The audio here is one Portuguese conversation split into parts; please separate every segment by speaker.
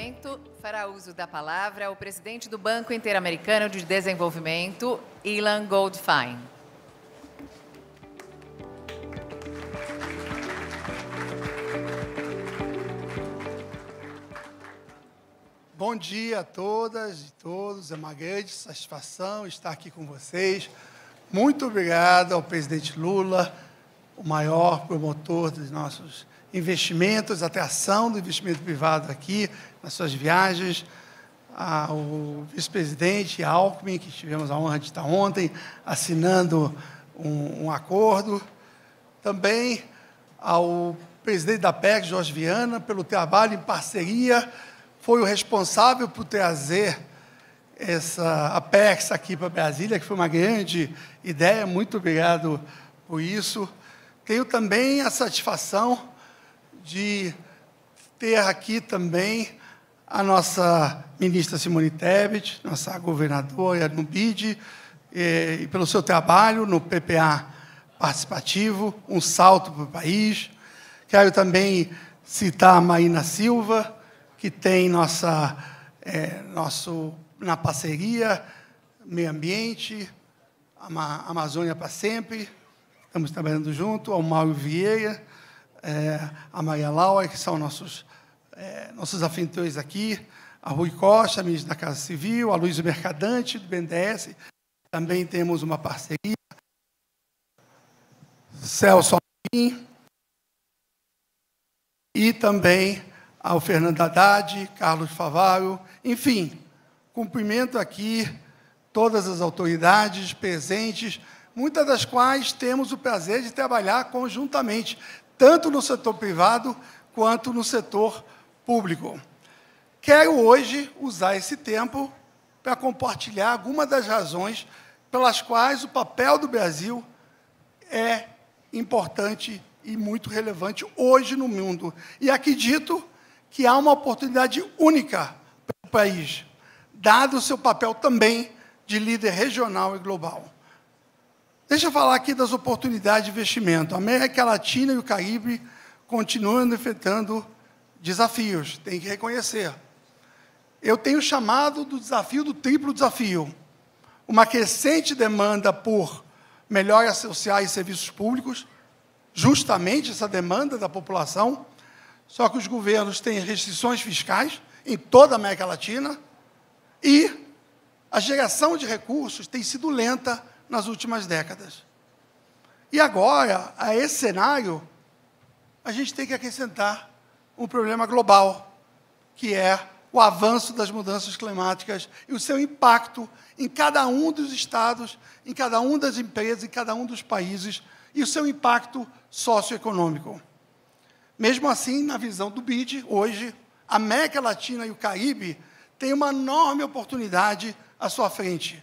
Speaker 1: momento, fará uso da palavra o presidente do Banco Interamericano de Desenvolvimento, Ilan Goldfein. Bom dia a todas e todos. É uma grande satisfação estar aqui com vocês. Muito obrigado ao presidente Lula, o maior promotor dos nossos investimentos, atração do investimento privado aqui, nas suas viagens, ao ah, vice-presidente Alckmin, que tivemos a honra de estar ontem assinando um, um acordo, também ao presidente da PEC, Jorge Viana, pelo trabalho em parceria, foi o responsável por trazer essa PEC aqui para Brasília, que foi uma grande ideia. Muito obrigado por isso. Tenho também a satisfação de ter aqui também a nossa ministra Simone Tebet, nossa governadora no BID, eh, e, pelo seu trabalho no PPA participativo, um salto para o país. Quero também citar a Marina Silva, que tem nossa, é, nosso, na parceria Meio Ambiente, Amazônia para Sempre, estamos trabalhando junto, ao Mauro Vieira, é, a Maria Laura, que são nossos, é, nossos afintões aqui, a Rui Costa, ministro da Casa Civil, a Luiz Mercadante, do BNDES, também temos uma parceria, Celso Alvim, e também ao Fernando Haddad, Carlos Favaro, enfim, cumprimento aqui todas as autoridades presentes muitas das quais temos o prazer de trabalhar conjuntamente, tanto no setor privado quanto no setor público. Quero hoje usar esse tempo para compartilhar algumas das razões pelas quais o papel do Brasil é importante e muito relevante hoje no mundo. E acredito que há uma oportunidade única para o país, dado o seu papel também de líder regional e global. Deixa eu falar aqui das oportunidades de investimento. A América Latina e o Caribe continuam enfrentando desafios, tem que reconhecer. Eu tenho chamado do desafio do triplo desafio. Uma crescente demanda por melhores sociais e serviços públicos, justamente essa demanda da população, só que os governos têm restrições fiscais em toda a América Latina e a geração de recursos tem sido lenta nas últimas décadas. E agora, a esse cenário, a gente tem que acrescentar um problema global, que é o avanço das mudanças climáticas e o seu impacto em cada um dos estados, em cada uma das empresas, em cada um dos países, e o seu impacto socioeconômico. Mesmo assim, na visão do BID, hoje, a América Latina e o Caribe têm uma enorme oportunidade à sua frente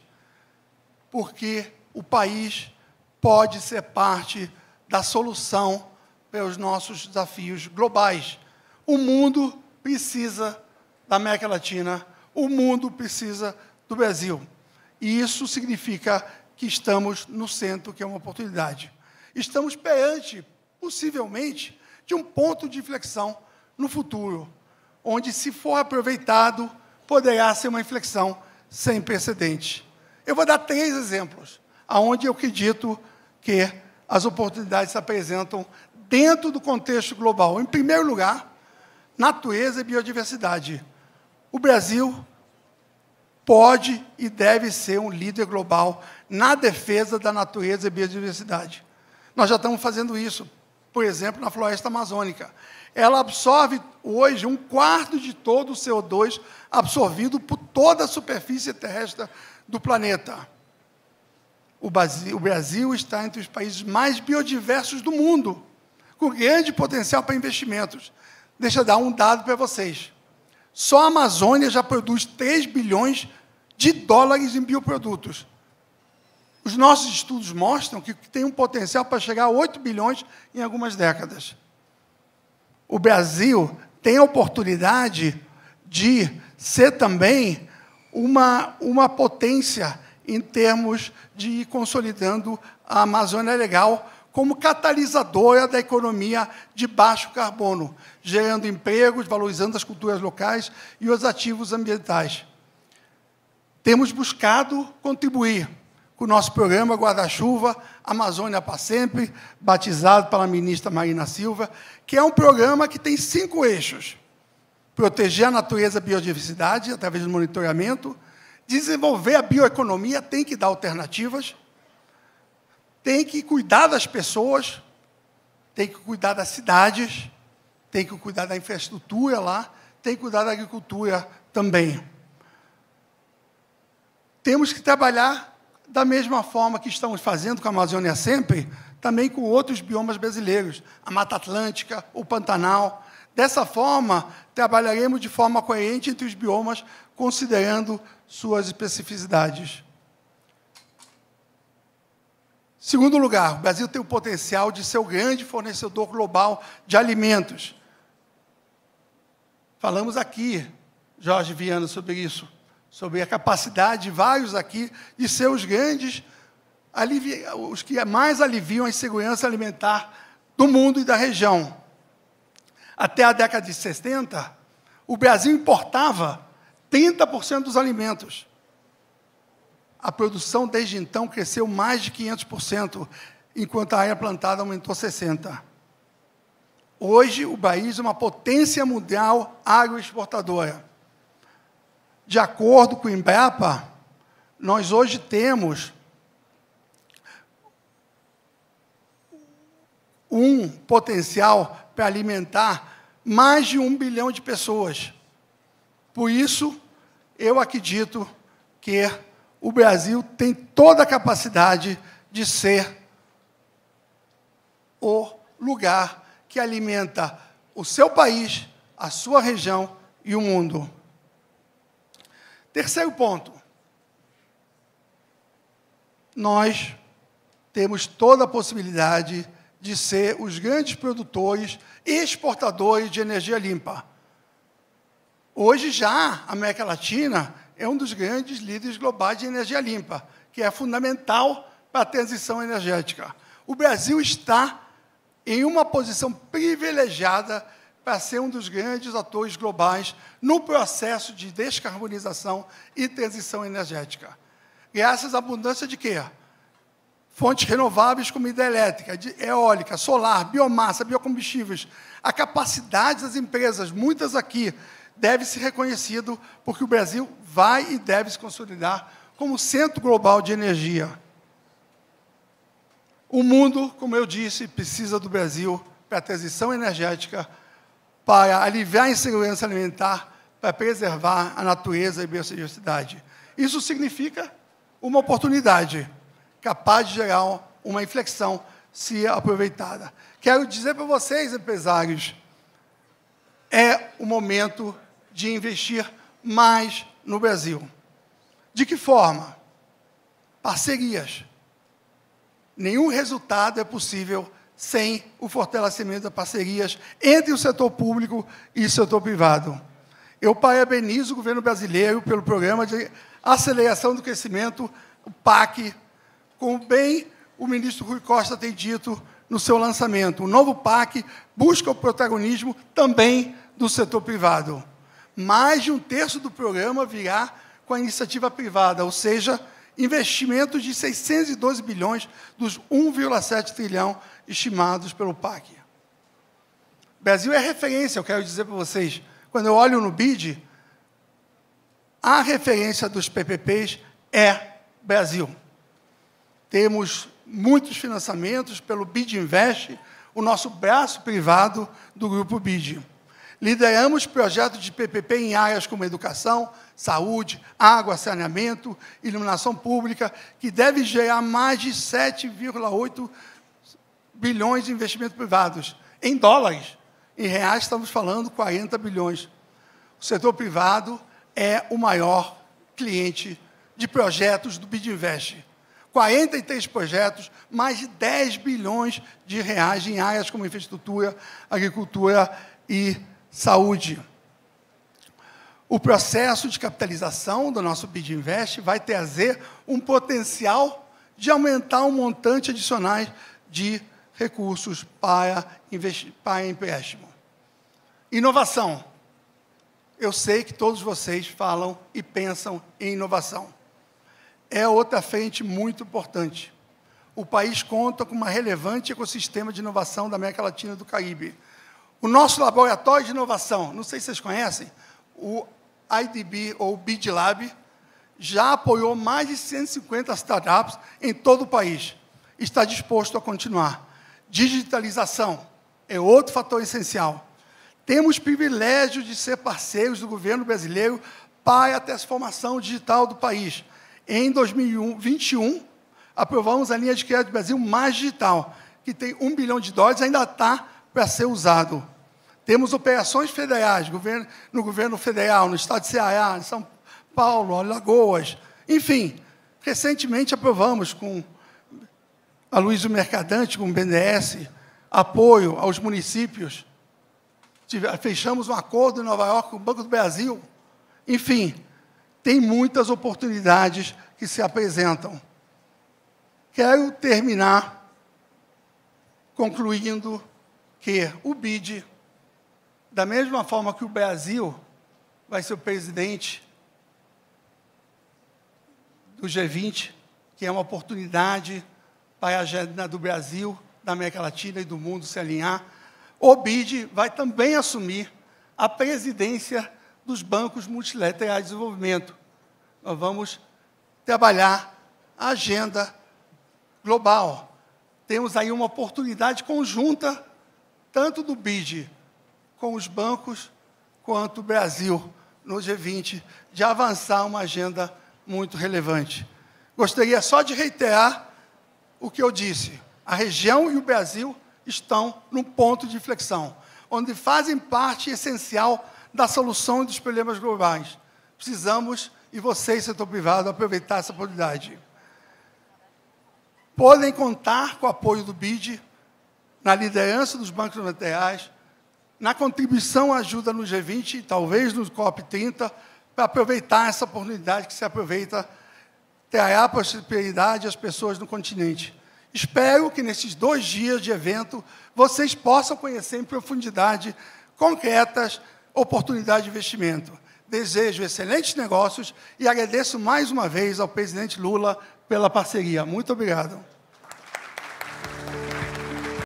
Speaker 1: porque o país pode ser parte da solução para os nossos desafios globais. O mundo precisa da América Latina, o mundo precisa do Brasil. E isso significa que estamos no centro, que é uma oportunidade. Estamos perante, possivelmente, de um ponto de inflexão no futuro, onde, se for aproveitado, poderá ser uma inflexão sem precedente. Eu vou dar três exemplos, aonde eu acredito que as oportunidades se apresentam dentro do contexto global. Em primeiro lugar, natureza e biodiversidade. O Brasil pode e deve ser um líder global na defesa da natureza e biodiversidade. Nós já estamos fazendo isso, por exemplo, na floresta amazônica. Ela absorve hoje um quarto de todo o CO2 absorvido por toda a superfície terrestre do planeta. O Brasil, está entre os países mais biodiversos do mundo, com grande potencial para investimentos. Deixa eu dar um dado para vocês. Só a Amazônia já produz 3 bilhões de dólares em bioprodutos. Os nossos estudos mostram que tem um potencial para chegar a 8 bilhões em algumas décadas. O Brasil tem a oportunidade de ser também uma, uma potência em termos de ir consolidando a Amazônia Legal como catalisadora da economia de baixo carbono, gerando empregos, valorizando as culturas locais e os ativos ambientais. Temos buscado contribuir com o nosso programa Guarda-Chuva Amazônia para Sempre, batizado pela ministra Marina Silva, que é um programa que tem cinco eixos proteger a natureza e a biodiversidade através do monitoramento, desenvolver a bioeconomia, tem que dar alternativas, tem que cuidar das pessoas, tem que cuidar das cidades, tem que cuidar da infraestrutura lá, tem que cuidar da agricultura também. Temos que trabalhar da mesma forma que estamos fazendo com a Amazônia sempre, também com outros biomas brasileiros, a Mata Atlântica, o Pantanal, Dessa forma, trabalharemos de forma coerente entre os biomas, considerando suas especificidades. Segundo lugar, o Brasil tem o potencial de ser o grande fornecedor global de alimentos. Falamos aqui, Jorge Viana, sobre isso, sobre a capacidade de vários aqui de ser os grandes, os que mais aliviam a insegurança alimentar do mundo e da região até a década de 60, o Brasil importava 30% dos alimentos. A produção desde então cresceu mais de 500%, enquanto a área plantada aumentou 60%. Hoje, o país é uma potência mundial agroexportadora. De acordo com o Embrapa, nós hoje temos um potencial para alimentar mais de um bilhão de pessoas. Por isso, eu acredito que o Brasil tem toda a capacidade de ser o lugar que alimenta o seu país, a sua região e o mundo. Terceiro ponto. Nós temos toda a possibilidade de ser os grandes produtores e exportadores de energia limpa. Hoje já a América Latina é um dos grandes líderes globais de energia limpa, que é fundamental para a transição energética. O Brasil está em uma posição privilegiada para ser um dos grandes atores globais no processo de descarbonização e transição energética. Graças à abundância de quê? fontes renováveis como hidrelétrica, eólica, solar, biomassa, biocombustíveis. A capacidade das empresas, muitas aqui, deve ser reconhecido, porque o Brasil vai e deve se consolidar como centro global de energia. O mundo, como eu disse, precisa do Brasil para a transição energética, para aliviar a insegurança alimentar, para preservar a natureza e a biodiversidade. Isso significa uma oportunidade capaz de gerar uma inflexão se aproveitada. Quero dizer para vocês, empresários, é o momento de investir mais no Brasil. De que forma? Parcerias. Nenhum resultado é possível sem o fortalecimento das parcerias entre o setor público e o setor privado. Eu parabenizo o governo brasileiro pelo programa de aceleração do crescimento, o PAC como bem o ministro Rui Costa tem dito no seu lançamento, o novo PAC busca o protagonismo também do setor privado. Mais de um terço do programa virá com a iniciativa privada, ou seja, investimentos de 612 bilhões dos 1,7 trilhão estimados pelo PAC. O Brasil é referência, eu quero dizer para vocês. Quando eu olho no BID, a referência dos PPPs é Brasil. Temos muitos financiamentos pelo BID Invest, o nosso braço privado do grupo BID. Lideramos projetos de PPP em áreas como educação, saúde, água, saneamento, iluminação pública, que deve gerar mais de 7,8 bilhões de investimentos privados, em dólares. Em reais, estamos falando 40 bilhões. O setor privado é o maior cliente de projetos do BidInvest. 43 projetos, mais de 10 bilhões de reais em áreas como infraestrutura, agricultura e saúde. O processo de capitalização do nosso BID Invest vai trazer um potencial de aumentar um montante adicionais de recursos para, para empréstimo. Inovação. Eu sei que todos vocês falam e pensam em inovação é outra frente muito importante. O país conta com um relevante ecossistema de inovação da América Latina e do Caribe. O nosso laboratório de inovação, não sei se vocês conhecem, o IDB ou BidLab, já apoiou mais de 150 startups em todo o país. Está disposto a continuar. Digitalização é outro fator essencial. Temos privilégio de ser parceiros do governo brasileiro para a transformação digital do país em 2021, aprovamos a linha de crédito Brasil mais digital, que tem um bilhão de dólares, ainda está para ser usado. Temos operações federais, governo, no governo federal, no estado de Ceará, em São Paulo, Alagoas, enfim. Recentemente aprovamos com a Luiz Mercadante, com o BNDES, apoio aos municípios. Fechamos um acordo em Nova York com o Banco do Brasil. Enfim, tem muitas oportunidades que se apresentam. Quero terminar concluindo que o BID, da mesma forma que o Brasil vai ser o presidente do G20, que é uma oportunidade para a agenda do Brasil, da América Latina e do mundo se alinhar, o BID vai também assumir a presidência dos bancos multilaterais de desenvolvimento. Nós vamos trabalhar a agenda global. Temos aí uma oportunidade conjunta, tanto do BID com os bancos, quanto o Brasil no G20, de avançar uma agenda muito relevante. Gostaria só de reiterar o que eu disse. A região e o Brasil estão num ponto de inflexão, onde fazem parte essencial da solução dos problemas globais. Precisamos, e vocês, setor privado, aproveitar essa oportunidade. Podem contar com o apoio do BID na liderança dos bancos materiais, na contribuição à ajuda no G20 e talvez no COP30, para aproveitar essa oportunidade que se aproveita, a prosperidade às pessoas no continente. Espero que nesses dois dias de evento vocês possam conhecer em profundidade concretas oportunidade de investimento. Desejo excelentes negócios e agradeço mais uma vez ao presidente Lula pela parceria. Muito obrigado.